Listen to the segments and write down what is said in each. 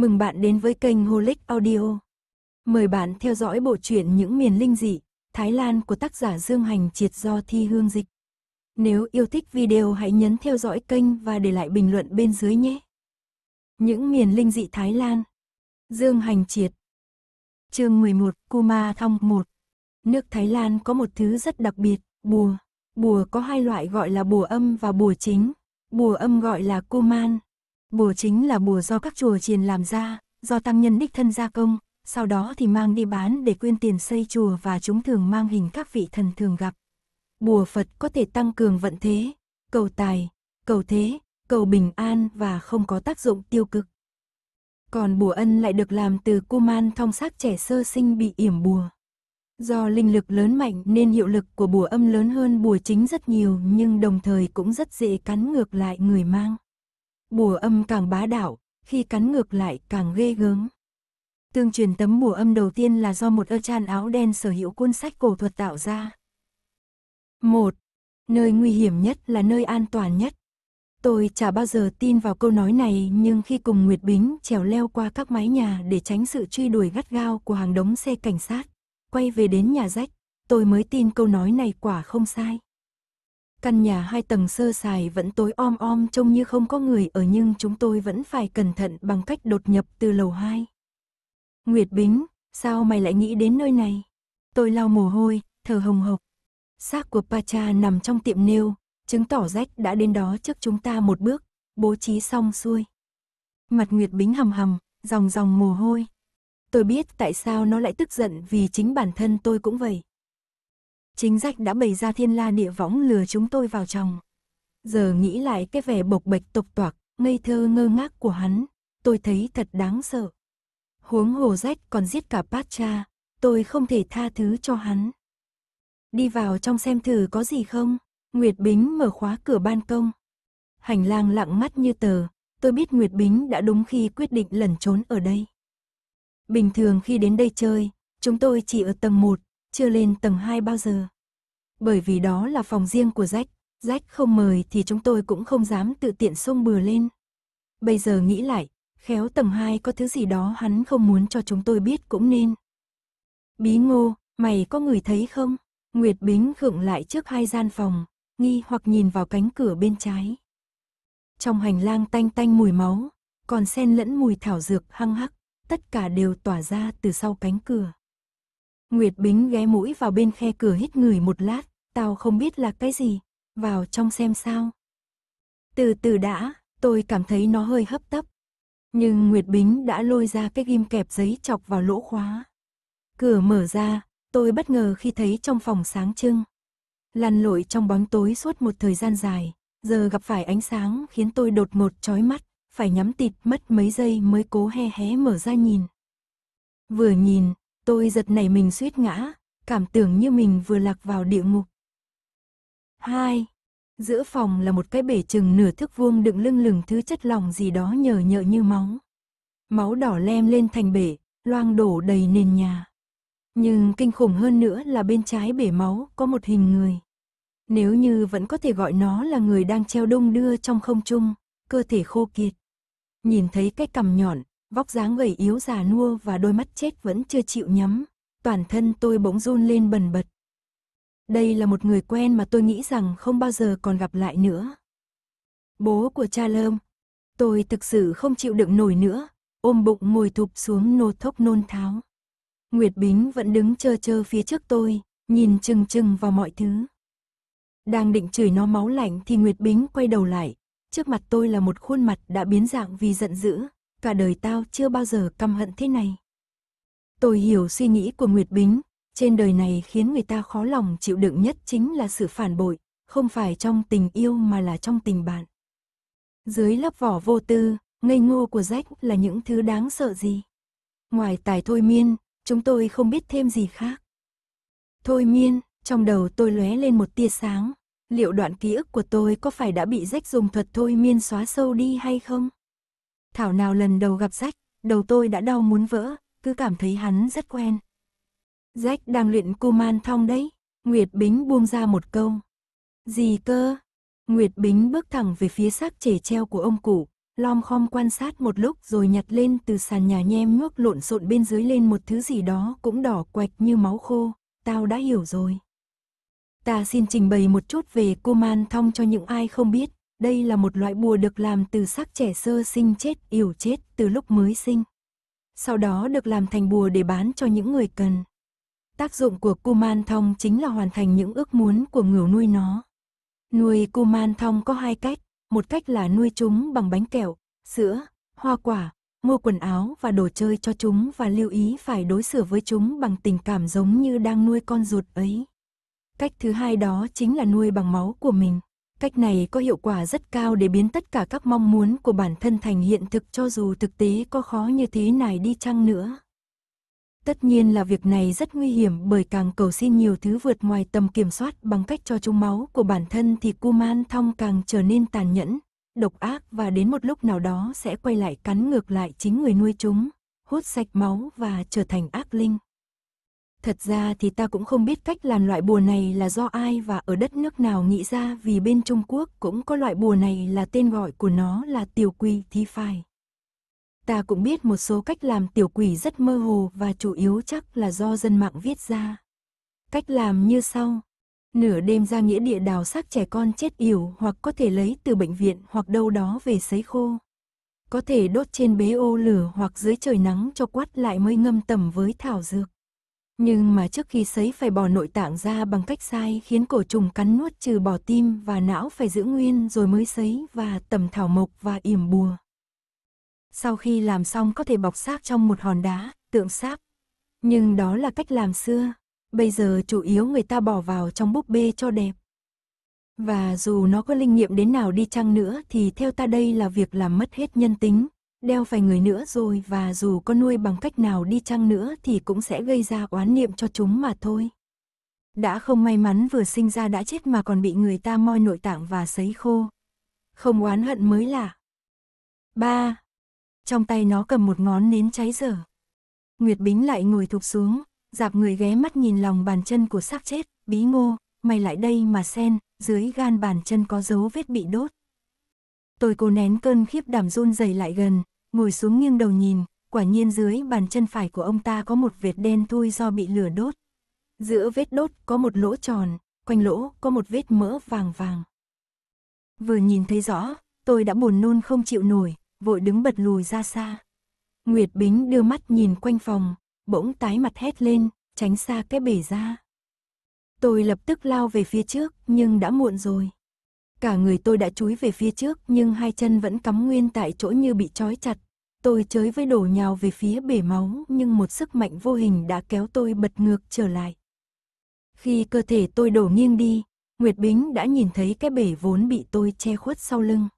Mừng bạn đến với kênh Holic Audio. Mời bạn theo dõi bộ truyện Những miền linh dị, Thái Lan của tác giả Dương Hành Triệt do Thi Hương Dịch. Nếu yêu thích video hãy nhấn theo dõi kênh và để lại bình luận bên dưới nhé. Những miền linh dị Thái Lan Dương Hành Triệt Chương 11 Kuma Thong 1 Nước Thái Lan có một thứ rất đặc biệt, bùa. Bùa có hai loại gọi là bùa âm và bùa chính. Bùa âm gọi là kuman, Bùa chính là bùa do các chùa chiền làm ra, do tăng nhân đích thân gia công, sau đó thì mang đi bán để quyên tiền xây chùa và chúng thường mang hình các vị thần thường gặp. Bùa Phật có thể tăng cường vận thế, cầu tài, cầu thế, cầu bình an và không có tác dụng tiêu cực. Còn bùa ân lại được làm từ kuman thong xác trẻ sơ sinh bị yểm bùa. Do linh lực lớn mạnh nên hiệu lực của bùa âm lớn hơn bùa chính rất nhiều nhưng đồng thời cũng rất dễ cắn ngược lại người mang. Bùa âm càng bá đạo, khi cắn ngược lại càng ghê gớm. Tương truyền tấm bùa âm đầu tiên là do một ơ chan áo đen sở hữu cuốn sách cổ thuật tạo ra. 1. Nơi nguy hiểm nhất là nơi an toàn nhất. Tôi chả bao giờ tin vào câu nói này nhưng khi cùng Nguyệt Bính trèo leo qua các mái nhà để tránh sự truy đuổi gắt gao của hàng đống xe cảnh sát, quay về đến nhà rách, tôi mới tin câu nói này quả không sai. Căn nhà hai tầng sơ sài vẫn tối om om trông như không có người ở nhưng chúng tôi vẫn phải cẩn thận bằng cách đột nhập từ lầu hai Nguyệt Bính, sao mày lại nghĩ đến nơi này? Tôi lau mồ hôi, thở hồng hộc. Xác của Pacha nằm trong tiệm nêu, chứng tỏ rách đã đến đó trước chúng ta một bước, bố trí xong xuôi. Mặt Nguyệt Bính hầm hầm, dòng dòng mồ hôi. Tôi biết tại sao nó lại tức giận vì chính bản thân tôi cũng vậy chính sách đã bày ra thiên la địa võng lừa chúng tôi vào chồng. Giờ nghĩ lại cái vẻ bộc bạch tục toạc, ngây thơ ngơ ngác của hắn, tôi thấy thật đáng sợ. Huống hồ rách còn giết cả bát tôi không thể tha thứ cho hắn. Đi vào trong xem thử có gì không, Nguyệt Bính mở khóa cửa ban công. Hành lang lặng mắt như tờ, tôi biết Nguyệt Bính đã đúng khi quyết định lẩn trốn ở đây. Bình thường khi đến đây chơi, chúng tôi chỉ ở tầng 1, chưa lên tầng 2 bao giờ. Bởi vì đó là phòng riêng của Jack, Jack không mời thì chúng tôi cũng không dám tự tiện xông bừa lên. Bây giờ nghĩ lại, khéo tầng 2 có thứ gì đó hắn không muốn cho chúng tôi biết cũng nên. Bí ngô, mày có người thấy không? Nguyệt Bính khựng lại trước hai gian phòng, nghi hoặc nhìn vào cánh cửa bên trái. Trong hành lang tanh tanh mùi máu, còn xen lẫn mùi thảo dược hăng hắc, tất cả đều tỏa ra từ sau cánh cửa. Nguyệt Bính ghé mũi vào bên khe cửa hít ngửi một lát, tao không biết là cái gì, vào trong xem sao. Từ từ đã, tôi cảm thấy nó hơi hấp tấp. Nhưng Nguyệt Bính đã lôi ra cái ghim kẹp giấy chọc vào lỗ khóa. Cửa mở ra, tôi bất ngờ khi thấy trong phòng sáng trưng. Lăn lội trong bóng tối suốt một thời gian dài, giờ gặp phải ánh sáng khiến tôi đột ngột chói mắt, phải nhắm tịt mất mấy giây mới cố hé hé mở ra nhìn. Vừa nhìn, Tôi giật nảy mình suýt ngã, cảm tưởng như mình vừa lạc vào địa ngục. 2. Giữa phòng là một cái bể chừng nửa thước vuông đựng lưng lửng thứ chất lỏng gì đó nhờ nhợ như máu. Máu đỏ lem lên thành bể, loang đổ đầy nền nhà. Nhưng kinh khủng hơn nữa là bên trái bể máu có một hình người. Nếu như vẫn có thể gọi nó là người đang treo đông đưa trong không trung, cơ thể khô kiệt. Nhìn thấy cái cằm nhọn, vóc dáng gầy yếu già nua và đôi mắt chết vẫn chưa chịu nhắm, toàn thân tôi bỗng run lên bần bật. Đây là một người quen mà tôi nghĩ rằng không bao giờ còn gặp lại nữa. Bố của cha Lơm, tôi thực sự không chịu đựng nổi nữa, ôm bụng ngồi thụp xuống nô thốc nôn tháo. Nguyệt Bính vẫn đứng chơ chơ phía trước tôi, nhìn chừng chừng vào mọi thứ. Đang định chửi nó máu lạnh thì Nguyệt Bính quay đầu lại, trước mặt tôi là một khuôn mặt đã biến dạng vì giận dữ, cả đời tao chưa bao giờ căm hận thế này. Tôi hiểu suy nghĩ của Nguyệt Bính, trên đời này khiến người ta khó lòng chịu đựng nhất chính là sự phản bội, không phải trong tình yêu mà là trong tình bạn. Dưới lớp vỏ vô tư, ngây ngô của rách là những thứ đáng sợ gì. Ngoài tài thôi miên, chúng tôi không biết thêm gì khác. Thôi miên, trong đầu tôi lóe lên một tia sáng, liệu đoạn ký ức của tôi có phải đã bị rách dùng thuật thôi miên xóa sâu đi hay không? Thảo nào lần đầu gặp Jack, đầu tôi đã đau muốn vỡ, cứ cảm thấy hắn rất quen. Jack đang luyện Kuman Thong đấy, Nguyệt Bính buông ra một câu. Gì cơ? Nguyệt Bính bước thẳng về phía xác trẻ treo của ông cụ, lom khom quan sát một lúc rồi nhặt lên từ sàn nhà nhem nhuốc lộn xộn bên dưới lên một thứ gì đó cũng đỏ quạch như máu khô, tao đã hiểu rồi. Ta xin trình bày một chút về Kuman Thong cho những ai không biết, đây là một loại bùa được làm từ xác trẻ sơ sinh chết, yểu chết từ lúc mới sinh. Sau đó được làm thành bùa để bán cho những người cần. Tác dụng của Kuman Thong chính là hoàn thành những ước muốn của người nuôi nó. Nuôi Kuman Thong có hai cách, một cách là nuôi chúng bằng bánh kẹo, sữa, hoa quả, mua quần áo và đồ chơi cho chúng và lưu ý phải đối xử với chúng bằng tình cảm giống như đang nuôi con ruột ấy. Cách thứ hai đó chính là nuôi bằng máu của mình. Cách này có hiệu quả rất cao để biến tất cả các mong muốn của bản thân thành hiện thực cho dù thực tế có khó như thế này đi chăng nữa. Tất nhiên là việc này rất nguy hiểm bởi càng cầu xin nhiều thứ vượt ngoài tầm kiểm soát bằng cách cho chúng máu của bản thân thì Kuman Thong càng trở nên tàn nhẫn, độc ác và đến một lúc nào đó sẽ quay lại cắn ngược lại chính người nuôi chúng, hút sạch máu và trở thành ác linh. Thật ra thì ta cũng không biết cách làm loại bùa này là do ai và ở đất nước nào nghĩ ra vì bên Trung Quốc cũng có loại bùa này là tên gọi của nó là tiểu quỷ thi phai. Ta cũng biết một số cách làm tiểu quỷ rất mơ hồ và chủ yếu chắc là do dân mạng viết ra. Cách làm như sau. Nửa đêm ra nghĩa địa đào xác trẻ con chết yểu hoặc có thể lấy từ bệnh viện hoặc đâu đó về sấy khô. Có thể đốt trên bế ô lửa hoặc dưới trời nắng cho quát lại mới ngâm tẩm với thảo dược. Nhưng mà trước khi sấy phải bỏ nội tạng ra bằng cách sai khiến cổ trùng cắn nuốt trừ bỏ tim và não phải giữ nguyên rồi mới sấy và tầm thảo mộc và yểm bùa. Sau khi làm xong có thể bọc xác trong một hòn đá, tượng sáp. Nhưng đó là cách làm xưa, bây giờ chủ yếu người ta bỏ vào trong búp bê cho đẹp. Và dù nó có linh nghiệm đến nào đi chăng nữa thì theo ta đây là việc làm mất hết nhân tính, đeo vài người nữa rồi và dù có nuôi bằng cách nào đi chăng nữa thì cũng sẽ gây ra oán niệm cho chúng mà thôi. Đã không may mắn vừa sinh ra đã chết mà còn bị người ta moi nội tạng và sấy khô. Không oán hận mới lạ. ba Trong tay nó cầm một ngón nến cháy dở. Nguyệt Bính lại ngồi thụp xuống, dạp người ghé mắt nhìn lòng bàn chân của xác chết, bí ngô, mày lại đây mà sen, dưới gan bàn chân có dấu vết bị đốt. Tôi cố nén cơn khiếp đảm run rẩy lại gần, ngồi xuống nghiêng đầu nhìn, quả nhiên dưới bàn chân phải của ông ta có một vệt đen thui do bị lửa đốt. Giữa vết đốt có một lỗ tròn, quanh lỗ có một vết mỡ vàng vàng. Vừa nhìn thấy rõ, tôi đã buồn nôn không chịu nổi, vội đứng bật lùi ra xa. Nguyệt Bính đưa mắt nhìn quanh phòng, bỗng tái mặt hét lên, tránh xa cái bể ra. Tôi lập tức lao về phía trước, nhưng đã muộn rồi. Cả người tôi đã chúi về phía trước nhưng hai chân vẫn cắm nguyên tại chỗ như bị trói chặt. Tôi chới với đổ nhào về phía bể máu nhưng một sức mạnh vô hình đã kéo tôi bật ngược trở lại. Khi cơ thể tôi đổ nghiêng đi, Nguyệt Bính đã nhìn thấy cái bể vốn bị tôi che khuất sau lưng.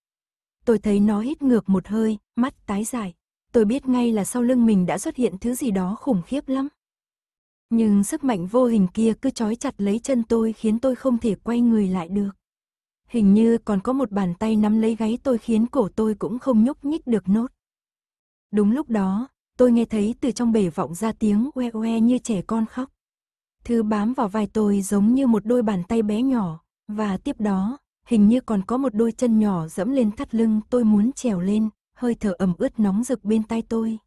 Tôi thấy nó hít ngược một hơi, mắt tái dài. Tôi biết ngay là sau lưng mình đã xuất hiện thứ gì đó khủng khiếp lắm. Nhưng sức mạnh vô hình kia cứ trói chặt lấy chân tôi khiến tôi không thể quay người lại được hình như còn có một bàn tay nắm lấy gáy tôi khiến cổ tôi cũng không nhúc nhích được nốt. Đúng lúc đó, tôi nghe thấy từ trong bể vọng ra tiếng oe oe như trẻ con khóc. Thứ bám vào vai tôi giống như một đôi bàn tay bé nhỏ, và tiếp đó, hình như còn có một đôi chân nhỏ dẫm lên thắt lưng tôi muốn trèo lên, hơi thở ẩm ướt nóng rực bên tai tôi.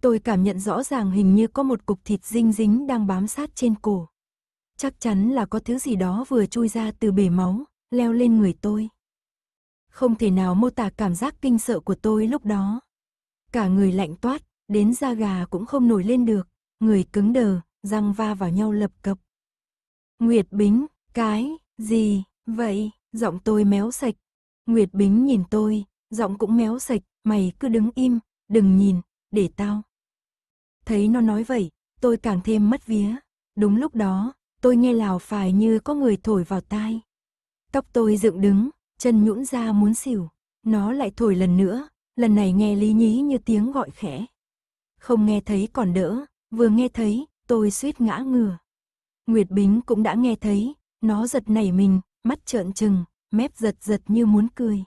Tôi cảm nhận rõ ràng hình như có một cục thịt dinh dính đang bám sát trên cổ. Chắc chắn là có thứ gì đó vừa chui ra từ bể máu, leo lên người tôi. Không thể nào mô tả cảm giác kinh sợ của tôi lúc đó. Cả người lạnh toát, đến da gà cũng không nổi lên được, người cứng đờ, răng va vào nhau lập cập. Nguyệt Bính, cái, gì, vậy, giọng tôi méo sạch. Nguyệt Bính nhìn tôi, giọng cũng méo sạch, mày cứ đứng im, đừng nhìn, để tao. Thấy nó nói vậy, tôi càng thêm mất vía. Đúng lúc đó, tôi nghe lào phải như có người thổi vào tai. Tóc tôi dựng đứng, chân nhũn ra muốn xỉu. Nó lại thổi lần nữa, lần này nghe lý nhí như tiếng gọi khẽ. Không nghe thấy còn đỡ, vừa nghe thấy, tôi suýt ngã ngửa. Nguyệt Bính cũng đã nghe thấy, nó giật nảy mình, mắt trợn trừng, mép giật giật như muốn cười.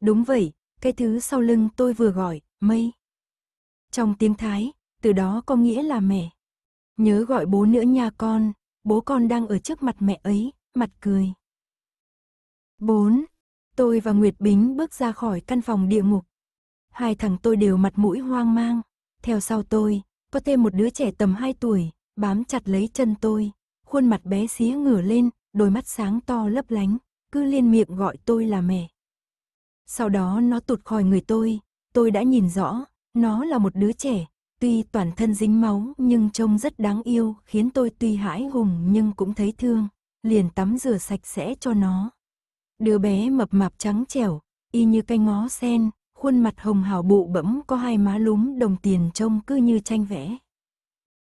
Đúng vậy, cái thứ sau lưng tôi vừa gọi, mây. Trong tiếng Thái, từ đó có nghĩa là mẹ. Nhớ gọi bố nữa nha con, bố con đang ở trước mặt mẹ ấy, mặt cười. 4. Tôi và Nguyệt Bính bước ra khỏi căn phòng địa ngục. Hai thằng tôi đều mặt mũi hoang mang. Theo sau tôi, có thêm một đứa trẻ tầm 2 tuổi, bám chặt lấy chân tôi. Khuôn mặt bé xía ngửa lên, đôi mắt sáng to lấp lánh, cứ liên miệng gọi tôi là mẹ. Sau đó nó tụt khỏi người tôi, tôi đã nhìn rõ, nó là một đứa trẻ, tuy toàn thân dính máu nhưng trông rất đáng yêu, khiến tôi tuy hãi hùng nhưng cũng thấy thương, liền tắm rửa sạch sẽ cho nó. Đứa bé mập mạp trắng trẻo, y như cây ngó sen, khuôn mặt hồng hào bụ bẫm có hai má lúm đồng tiền trông cứ như tranh vẽ.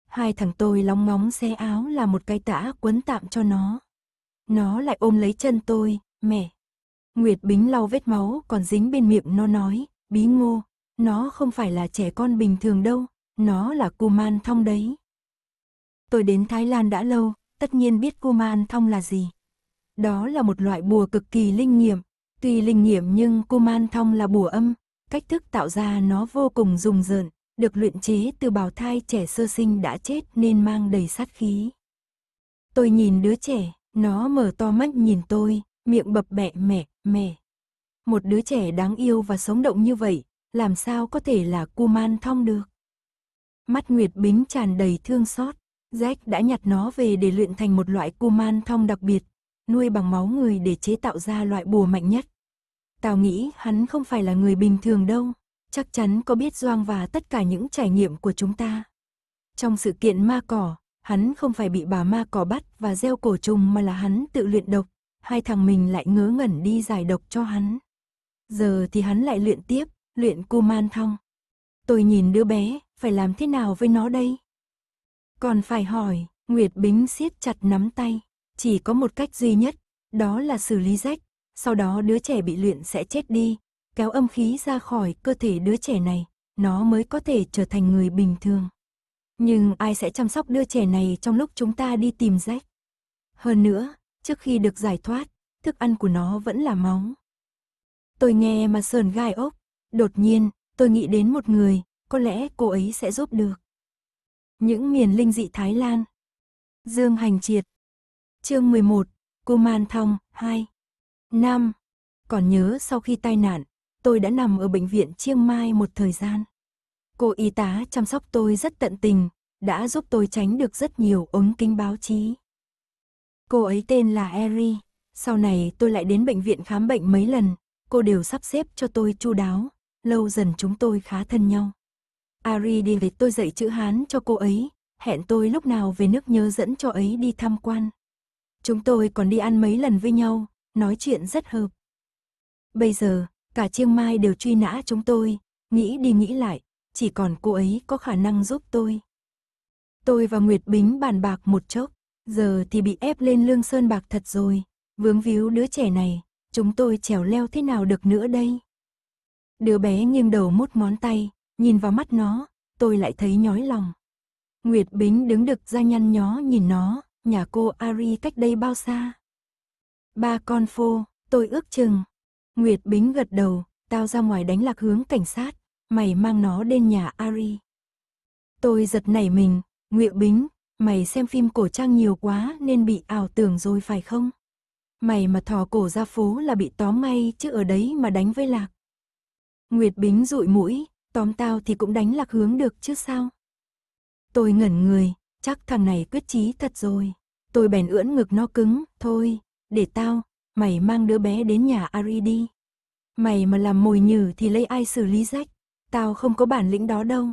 Hai thằng tôi lóng ngóng xe áo là một cái tã quấn tạm cho nó. Nó lại ôm lấy chân tôi, mẹ. Nguyệt Bính lau vết máu còn dính bên miệng nó nói, bí ngô, nó không phải là trẻ con bình thường đâu, nó là cu man thong đấy. Tôi đến Thái Lan đã lâu, tất nhiên biết cu man thong là gì. Đó là một loại bùa cực kỳ linh nghiệm. Tuy linh nghiệm nhưng Kuman Thong là bùa âm, cách thức tạo ra nó vô cùng rùng rợn, được luyện chế từ bào thai trẻ sơ sinh đã chết nên mang đầy sát khí. Tôi nhìn đứa trẻ, nó mở to mắt nhìn tôi, miệng bập bẹ mẻ, mẻ. Một đứa trẻ đáng yêu và sống động như vậy, làm sao có thể là Kuman Thong được? Mắt Nguyệt Bính tràn đầy thương xót, Jack đã nhặt nó về để luyện thành một loại Kuman Thong đặc biệt, nuôi bằng máu người để chế tạo ra loại bùa mạnh nhất. Tao nghĩ hắn không phải là người bình thường đâu, chắc chắn có biết doang và tất cả những trải nghiệm của chúng ta. Trong sự kiện ma cỏ, hắn không phải bị bà ma cỏ bắt và gieo cổ trùng mà là hắn tự luyện độc, hai thằng mình lại ngớ ngẩn đi giải độc cho hắn. Giờ thì hắn lại luyện tiếp, luyện cô man thong. Tôi nhìn đứa bé, phải làm thế nào với nó đây? Còn phải hỏi, Nguyệt Bính siết chặt nắm tay. Chỉ có một cách duy nhất, đó là xử lý rách, sau đó đứa trẻ bị luyện sẽ chết đi, kéo âm khí ra khỏi cơ thể đứa trẻ này, nó mới có thể trở thành người bình thường. Nhưng ai sẽ chăm sóc đứa trẻ này trong lúc chúng ta đi tìm rách? Hơn nữa, trước khi được giải thoát, thức ăn của nó vẫn là máu. Tôi nghe mà sờn gai ốc, đột nhiên, tôi nghĩ đến một người, có lẽ cô ấy sẽ giúp được. Những miền linh dị Thái Lan Dương Hành Triệt Chương 11, man Thong 2. Nam. Còn nhớ sau khi tai nạn, tôi đã nằm ở bệnh viện Chiang Mai một thời gian. Cô y tá chăm sóc tôi rất tận tình, đã giúp tôi tránh được rất nhiều ống kính báo chí. Cô ấy tên là Eri, sau này tôi lại đến bệnh viện khám bệnh mấy lần, cô đều sắp xếp cho tôi chu đáo, lâu dần chúng tôi khá thân nhau. Ari đi về tôi dạy chữ Hán cho cô ấy, hẹn tôi lúc nào về nước nhớ dẫn cho ấy đi tham quan. Chúng tôi còn đi ăn mấy lần với nhau, nói chuyện rất hợp. Bây giờ, cả Chiang Mai đều truy nã chúng tôi, nghĩ đi nghĩ lại, chỉ còn cô ấy có khả năng giúp tôi. Tôi và Nguyệt Bính bàn bạc một chốc, giờ thì bị ép lên lương sơn bạc thật rồi, vướng víu đứa trẻ này, chúng tôi trèo leo thế nào được nữa đây. Đứa bé nghiêng đầu mút món tay, nhìn vào mắt nó, tôi lại thấy nhói lòng. Nguyệt Bính đứng đực ra nhăn nhó nhìn nó, nhà cô Ari cách đây bao xa? Ba con phô, tôi ước chừng. Nguyệt Bính gật đầu, tao ra ngoài đánh lạc hướng cảnh sát, mày mang nó đến nhà Ari. Tôi giật nảy mình, Nguyệt Bính, mày xem phim cổ trang nhiều quá nên bị ảo tưởng rồi phải không? Mày mà thò cổ ra phố là bị tóm ngay chứ ở đấy mà đánh với lạc. Nguyệt Bính dụi mũi, tóm tao thì cũng đánh lạc hướng được chứ sao? Tôi ngẩn người, chắc thằng này quyết chí thật rồi. Tôi bèn ưỡn ngực nó cứng, thôi, để tao, mày mang đứa bé đến nhà Ari đi. Mày mà làm mồi nhử thì lấy ai xử lý rách, tao không có bản lĩnh đó đâu.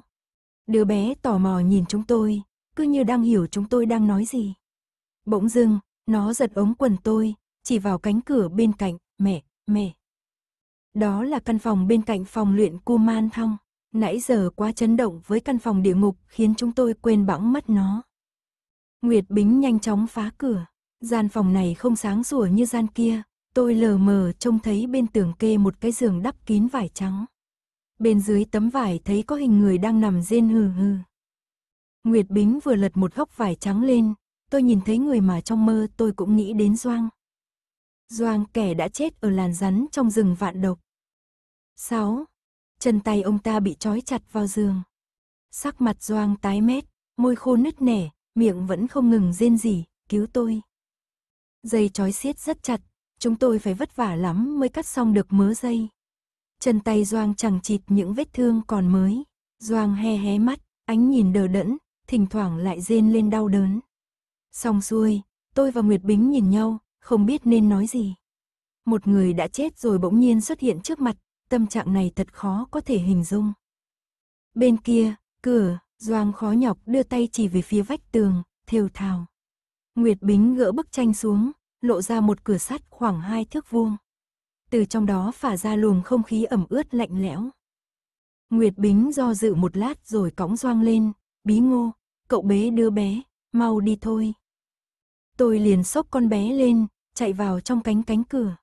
Đứa bé tò mò nhìn chúng tôi, cứ như đang hiểu chúng tôi đang nói gì. Bỗng dưng, nó giật ống quần tôi, chỉ vào cánh cửa bên cạnh, mẹ, mẹ. Đó là căn phòng bên cạnh phòng luyện cu man thong. Nãy giờ quá chấn động với căn phòng địa ngục khiến chúng tôi quên bẵng mất nó. Nguyệt Bính nhanh chóng phá cửa. Gian phòng này không sáng sủa như gian kia, tôi lờ mờ trông thấy bên tường kê một cái giường đắp kín vải trắng. Bên dưới tấm vải thấy có hình người đang nằm rên hừ hừ. Nguyệt Bính vừa lật một góc vải trắng lên, tôi nhìn thấy người mà trong mơ tôi cũng nghĩ đến Doang. Doang kẻ đã chết ở làn rắn trong rừng vạn độc. 6. Chân tay ông ta bị trói chặt vào giường. Sắc mặt Doang tái mét, môi khô nứt nẻ, miệng vẫn không ngừng rên rỉ, cứu tôi. Dây trói xiết rất chặt, chúng tôi phải vất vả lắm mới cắt xong được mớ dây. Chân tay Doang chẳng chịt những vết thương còn mới. Doang he hé mắt, ánh nhìn đờ đẫn, thỉnh thoảng lại rên lên đau đớn. Xong xuôi, tôi và Nguyệt Bính nhìn nhau, không biết nên nói gì. Một người đã chết rồi bỗng nhiên xuất hiện trước mặt, tâm trạng này thật khó có thể hình dung. Bên kia, cửa, Doang khó nhọc đưa tay chỉ về phía vách tường, thều thào. Nguyệt Bính gỡ bức tranh xuống, lộ ra một cửa sắt khoảng hai thước vuông. Từ trong đó phả ra luồng không khí ẩm ướt lạnh lẽo. Nguyệt Bính do dự một lát rồi cõng Doang lên, bí ngô, cậu bé đưa bé, mau đi thôi. Tôi liền xốc con bé lên, chạy vào trong cánh cánh cửa.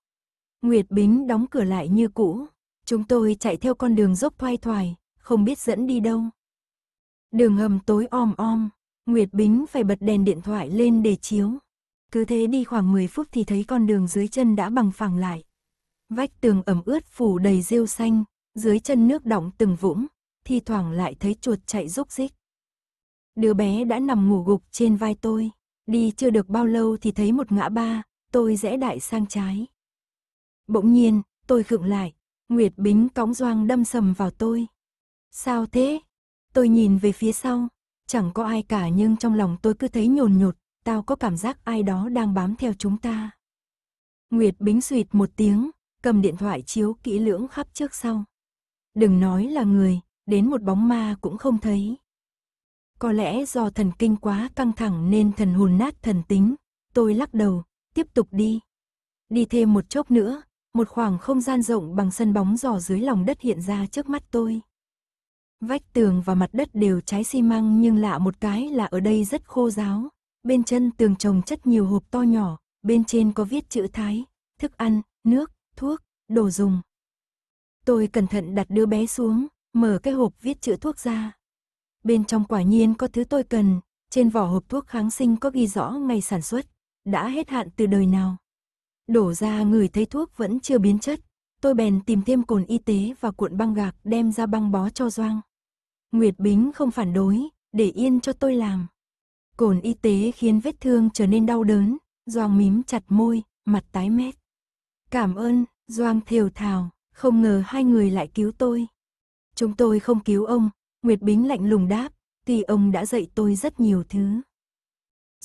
Nguyệt Bính đóng cửa lại như cũ. Chúng tôi chạy theo con đường dốc thoai thoải, không biết dẫn đi đâu. Đường hầm tối om om, Nguyệt Bính phải bật đèn điện thoại lên để chiếu. Cứ thế đi khoảng 10 phút thì thấy con đường dưới chân đã bằng phẳng lại. Vách tường ẩm ướt phủ đầy rêu xanh, dưới chân nước đọng từng vũng, thi thoảng lại thấy chuột chạy rúc rích. Đứa bé đã nằm ngủ gục trên vai tôi, đi chưa được bao lâu thì thấy một ngã ba, tôi rẽ đại sang trái. Bỗng nhiên, tôi khựng lại, Nguyệt Bính cõng doang đâm sầm vào tôi. Sao thế? Tôi nhìn về phía sau, chẳng có ai cả nhưng trong lòng tôi cứ thấy nhồn nhột, tao có cảm giác ai đó đang bám theo chúng ta. Nguyệt Bính suyệt một tiếng, cầm điện thoại chiếu kỹ lưỡng khắp trước sau. Đừng nói là người, đến một bóng ma cũng không thấy. Có lẽ do thần kinh quá căng thẳng nên thần hồn nát thần tính, tôi lắc đầu, tiếp tục đi. Đi thêm một chốc nữa, một khoảng không gian rộng bằng sân bóng giò dưới lòng đất hiện ra trước mắt tôi. Vách tường và mặt đất đều trái xi măng nhưng lạ một cái là ở đây rất khô ráo. Bên chân tường trồng chất nhiều hộp to nhỏ, bên trên có viết chữ Thái, thức ăn, nước, thuốc, đồ dùng. Tôi cẩn thận đặt đứa bé xuống, mở cái hộp viết chữ thuốc ra. Bên trong quả nhiên có thứ tôi cần, trên vỏ hộp thuốc kháng sinh có ghi rõ ngày sản xuất, đã hết hạn từ đời nào. Đổ ra người thấy thuốc vẫn chưa biến chất, tôi bèn tìm thêm cồn y tế và cuộn băng gạc đem ra băng bó cho Doang. Nguyệt Bính không phản đối, để yên cho tôi làm. Cồn y tế khiến vết thương trở nên đau đớn, Doang mím chặt môi, mặt tái mét. Cảm ơn, Doang thều thào, không ngờ hai người lại cứu tôi. Chúng tôi không cứu ông, Nguyệt Bính lạnh lùng đáp, tuy ông đã dạy tôi rất nhiều thứ.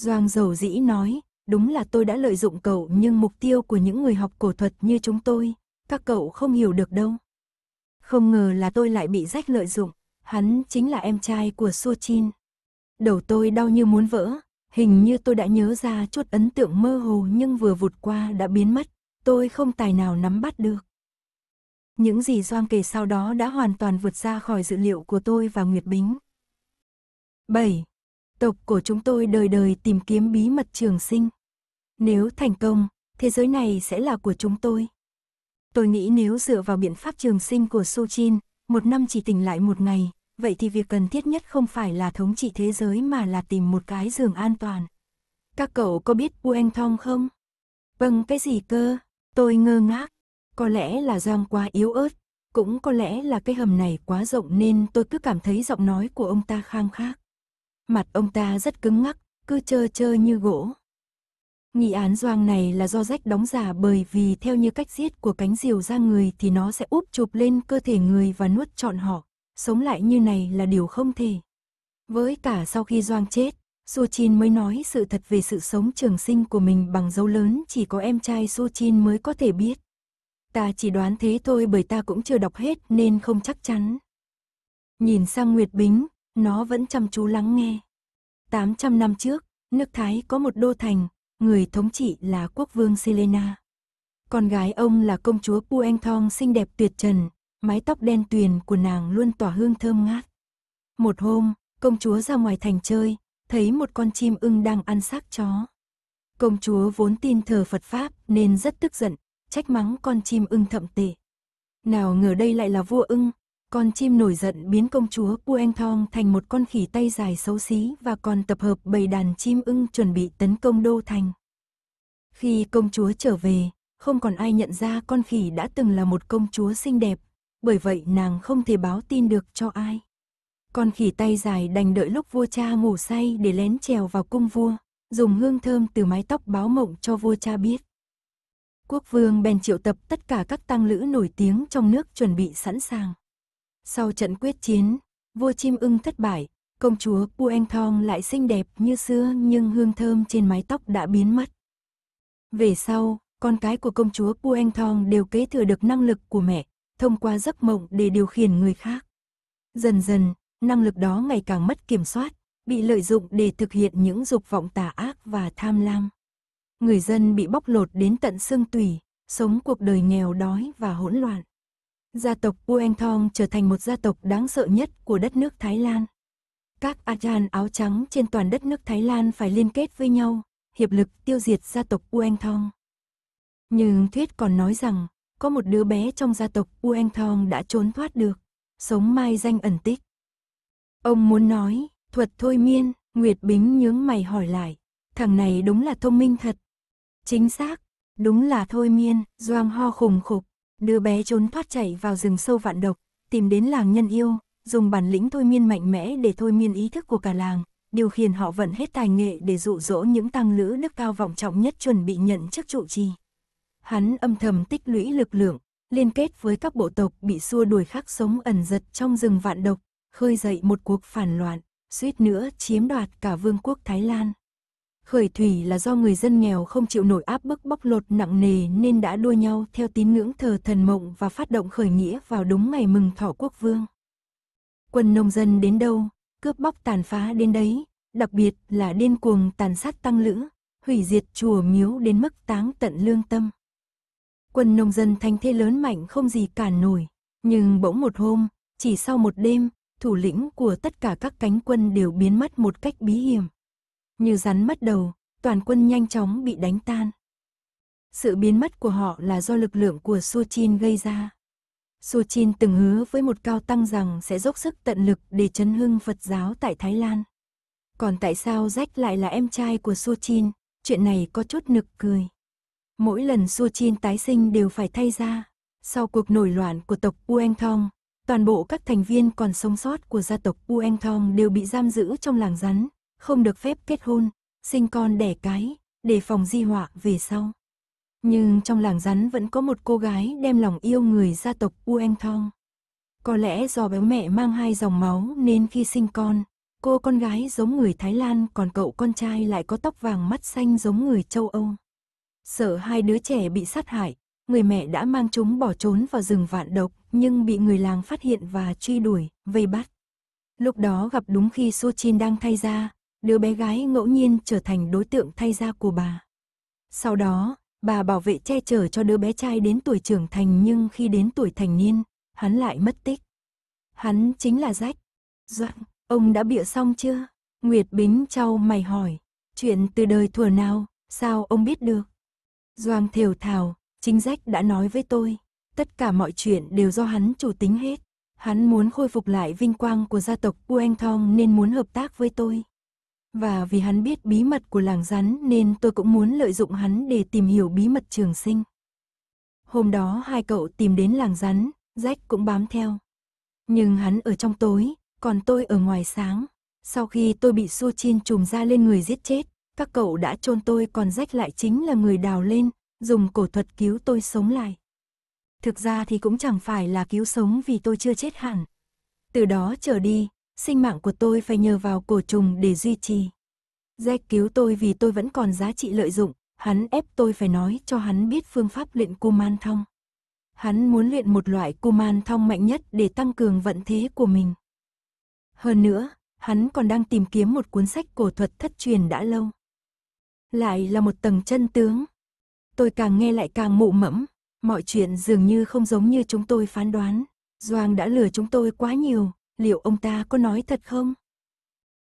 Doang dầu dĩ nói, đúng là tôi đã lợi dụng cậu nhưng mục tiêu của những người học cổ thuật như chúng tôi, các cậu không hiểu được đâu. Không ngờ là tôi lại bị rách lợi dụng hắn chính là em trai của Sua Chin. Đầu tôi đau như muốn vỡ, hình như tôi đã nhớ ra chút ấn tượng mơ hồ nhưng vừa vụt qua đã biến mất, tôi không tài nào nắm bắt được. Những gì Doang kể sau đó đã hoàn toàn vượt ra khỏi dữ liệu của tôi và Nguyệt Bính. 7. Tộc của chúng tôi đời đời tìm kiếm bí mật trường sinh. Nếu thành công, thế giới này sẽ là của chúng tôi. Tôi nghĩ nếu dựa vào biện pháp trường sinh của Su Chin, một năm chỉ tỉnh lại một ngày, vậy thì việc cần thiết nhất không phải là thống trị thế giới mà là tìm một cái giường an toàn. Các cậu có biết Ueng Thong không? Vâng cái gì cơ? Tôi ngơ ngác. Có lẽ là giang quá yếu ớt, cũng có lẽ là cái hầm này quá rộng nên tôi cứ cảm thấy giọng nói của ông ta khang khác. Mặt ông ta rất cứng ngắc, cứ chơ chơ như gỗ. Nghị án doang này là do rách đóng giả bởi vì theo như cách giết của cánh diều ra người thì nó sẽ úp chụp lên cơ thể người và nuốt trọn họ. Sống lại như này là điều không thể. Với cả sau khi doang chết, Su Chin mới nói sự thật về sự sống trường sinh của mình bằng dấu lớn chỉ có em trai Su Chin mới có thể biết. Ta chỉ đoán thế thôi bởi ta cũng chưa đọc hết nên không chắc chắn. Nhìn sang Nguyệt Bính, nó vẫn chăm chú lắng nghe. 800 năm trước, nước Thái có một đô thành, người thống trị là quốc vương Selena. Con gái ông là công chúa Pueng Thong xinh đẹp tuyệt trần, mái tóc đen tuyền của nàng luôn tỏa hương thơm ngát. Một hôm, công chúa ra ngoài thành chơi, thấy một con chim ưng đang ăn xác chó. Công chúa vốn tin thờ Phật Pháp nên rất tức giận, trách mắng con chim ưng thậm tệ. Nào ngờ đây lại là vua ưng, con chim nổi giận biến công chúa Pueng Thong thành một con khỉ tay dài xấu xí và còn tập hợp bầy đàn chim ưng chuẩn bị tấn công đô thành. Khi công chúa trở về, không còn ai nhận ra con khỉ đã từng là một công chúa xinh đẹp, bởi vậy nàng không thể báo tin được cho ai. Con khỉ tay dài đành đợi lúc vua cha ngủ say để lén trèo vào cung vua, dùng hương thơm từ mái tóc báo mộng cho vua cha biết. Quốc vương bèn triệu tập tất cả các tăng lữ nổi tiếng trong nước chuẩn bị sẵn sàng. Sau trận quyết chiến, vua chim ưng thất bại, công chúa Pueng Thong lại xinh đẹp như xưa nhưng hương thơm trên mái tóc đã biến mất. Về sau, con cái của công chúa Pueng Thong đều kế thừa được năng lực của mẹ, thông qua giấc mộng để điều khiển người khác. Dần dần, năng lực đó ngày càng mất kiểm soát, bị lợi dụng để thực hiện những dục vọng tà ác và tham lam. Người dân bị bóc lột đến tận xương tủy, sống cuộc đời nghèo đói và hỗn loạn gia tộc Uenthong trở thành một gia tộc đáng sợ nhất của đất nước Thái Lan. Các Ajan áo trắng trên toàn đất nước Thái Lan phải liên kết với nhau, hiệp lực tiêu diệt gia tộc Uenthong. Nhưng thuyết còn nói rằng, có một đứa bé trong gia tộc Uenthong đã trốn thoát được, sống mai danh ẩn tích. Ông muốn nói, thuật thôi miên, Nguyệt Bính nhướng mày hỏi lại, thằng này đúng là thông minh thật. Chính xác, đúng là thôi miên, Doang ho khùng khục. Đứa bé trốn thoát chạy vào rừng sâu vạn độc, tìm đến làng nhân yêu, dùng bản lĩnh thôi miên mạnh mẽ để thôi miên ý thức của cả làng, điều khiển họ vận hết tài nghệ để dụ dỗ những tăng lữ đức cao vọng trọng nhất chuẩn bị nhận chức trụ trì. Hắn âm thầm tích lũy lực lượng, liên kết với các bộ tộc bị xua đuổi khác sống ẩn giật trong rừng vạn độc, khơi dậy một cuộc phản loạn, suýt nữa chiếm đoạt cả vương quốc Thái Lan khởi thủy là do người dân nghèo không chịu nổi áp bức bóc lột nặng nề nên đã đua nhau theo tín ngưỡng thờ thần mộng và phát động khởi nghĩa vào đúng ngày mừng thọ quốc vương. Quân nông dân đến đâu, cướp bóc tàn phá đến đấy, đặc biệt là điên cuồng tàn sát tăng lữ, hủy diệt chùa miếu đến mức táng tận lương tâm. Quân nông dân thành thế lớn mạnh không gì cản nổi, nhưng bỗng một hôm, chỉ sau một đêm, thủ lĩnh của tất cả các cánh quân đều biến mất một cách bí hiểm. Như rắn mất đầu, toàn quân nhanh chóng bị đánh tan. Sự biến mất của họ là do lực lượng của Sochin gây ra. Sochin từng hứa với một cao tăng rằng sẽ dốc sức tận lực để chấn hưng Phật giáo tại Thái Lan. Còn tại sao Jack lại là em trai của Sochin, chuyện này có chút nực cười. Mỗi lần Sochin tái sinh đều phải thay ra. Sau cuộc nổi loạn của tộc Ueng Thong, toàn bộ các thành viên còn sống sót của gia tộc Ueng Thong đều bị giam giữ trong làng rắn, không được phép kết hôn, sinh con đẻ cái, để phòng di họa về sau. Nhưng trong làng rắn vẫn có một cô gái đem lòng yêu người gia tộc Ueng Thong. Có lẽ do béo mẹ mang hai dòng máu nên khi sinh con, cô con gái giống người Thái Lan còn cậu con trai lại có tóc vàng mắt xanh giống người châu Âu. Sợ hai đứa trẻ bị sát hại, người mẹ đã mang chúng bỏ trốn vào rừng vạn độc nhưng bị người làng phát hiện và truy đuổi, vây bắt. Lúc đó gặp đúng khi Su đang thay ra, đứa bé gái ngẫu nhiên trở thành đối tượng thay da của bà. Sau đó, bà bảo vệ che chở cho đứa bé trai đến tuổi trưởng thành nhưng khi đến tuổi thành niên, hắn lại mất tích. Hắn chính là Rách. Doãn, ông đã bịa xong chưa? Nguyệt Bính trao mày hỏi, chuyện từ đời thuở nào, sao ông biết được? Doang thều thào, chính Rách đã nói với tôi, tất cả mọi chuyện đều do hắn chủ tính hết. Hắn muốn khôi phục lại vinh quang của gia tộc Ueng Thong nên muốn hợp tác với tôi. Và vì hắn biết bí mật của làng rắn nên tôi cũng muốn lợi dụng hắn để tìm hiểu bí mật trường sinh. Hôm đó hai cậu tìm đến làng rắn, Jack cũng bám theo. Nhưng hắn ở trong tối, còn tôi ở ngoài sáng. Sau khi tôi bị xua chiên trùm ra lên người giết chết, các cậu đã chôn tôi còn Jack lại chính là người đào lên, dùng cổ thuật cứu tôi sống lại. Thực ra thì cũng chẳng phải là cứu sống vì tôi chưa chết hẳn. Từ đó trở đi, sinh mạng của tôi phải nhờ vào cổ trùng để duy trì. Jack cứu tôi vì tôi vẫn còn giá trị lợi dụng, hắn ép tôi phải nói cho hắn biết phương pháp luyện Kuman Thong. Hắn muốn luyện một loại Kuman Thong mạnh nhất để tăng cường vận thế của mình. Hơn nữa, hắn còn đang tìm kiếm một cuốn sách cổ thuật thất truyền đã lâu. Lại là một tầng chân tướng. Tôi càng nghe lại càng mụ mẫm, mọi chuyện dường như không giống như chúng tôi phán đoán. Doang đã lừa chúng tôi quá nhiều, liệu ông ta có nói thật không?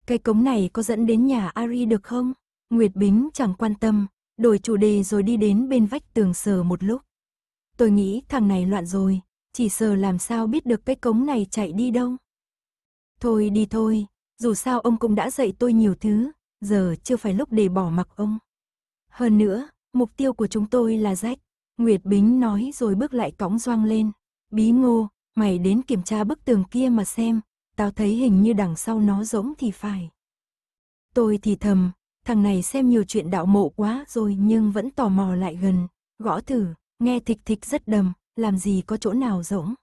Cái cống này có dẫn đến nhà Ari được không? Nguyệt Bính chẳng quan tâm, đổi chủ đề rồi đi đến bên vách tường sờ một lúc. Tôi nghĩ thằng này loạn rồi, chỉ sờ làm sao biết được cái cống này chạy đi đâu. Thôi đi thôi, dù sao ông cũng đã dạy tôi nhiều thứ, giờ chưa phải lúc để bỏ mặc ông. Hơn nữa, mục tiêu của chúng tôi là rách. Nguyệt Bính nói rồi bước lại cõng doang lên. Bí ngô, Mày đến kiểm tra bức tường kia mà xem, tao thấy hình như đằng sau nó rỗng thì phải. Tôi thì thầm, thằng này xem nhiều chuyện đạo mộ quá rồi nhưng vẫn tò mò lại gần, gõ thử, nghe thịch thịch rất đầm, làm gì có chỗ nào rỗng.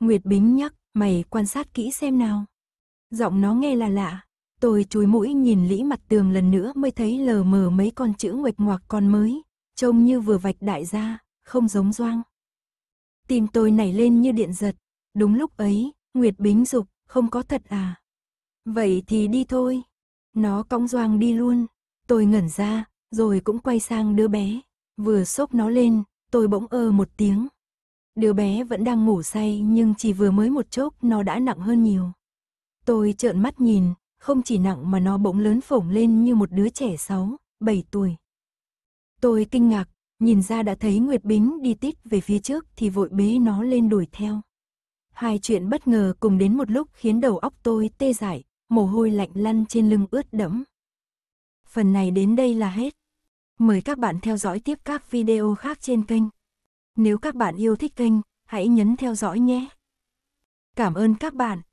Nguyệt Bính nhắc, mày quan sát kỹ xem nào. Giọng nó nghe là lạ, tôi chúi mũi nhìn lĩ mặt tường lần nữa mới thấy lờ mờ mấy con chữ nguệch ngoạc còn mới, trông như vừa vạch đại gia, không giống doang. Tim tôi nảy lên như điện giật. Đúng lúc ấy, Nguyệt Bính dục, không có thật à? Vậy thì đi thôi. Nó cõng doang đi luôn. Tôi ngẩn ra, rồi cũng quay sang đứa bé. Vừa xốp nó lên, tôi bỗng ơ một tiếng. Đứa bé vẫn đang ngủ say nhưng chỉ vừa mới một chốc nó đã nặng hơn nhiều. Tôi trợn mắt nhìn, không chỉ nặng mà nó bỗng lớn phổng lên như một đứa trẻ 6, 7 tuổi. Tôi kinh ngạc, Nhìn ra đã thấy Nguyệt Bính đi tít về phía trước thì vội bế nó lên đuổi theo. Hai chuyện bất ngờ cùng đến một lúc khiến đầu óc tôi tê dại, mồ hôi lạnh lăn trên lưng ướt đẫm. Phần này đến đây là hết. Mời các bạn theo dõi tiếp các video khác trên kênh. Nếu các bạn yêu thích kênh, hãy nhấn theo dõi nhé. Cảm ơn các bạn.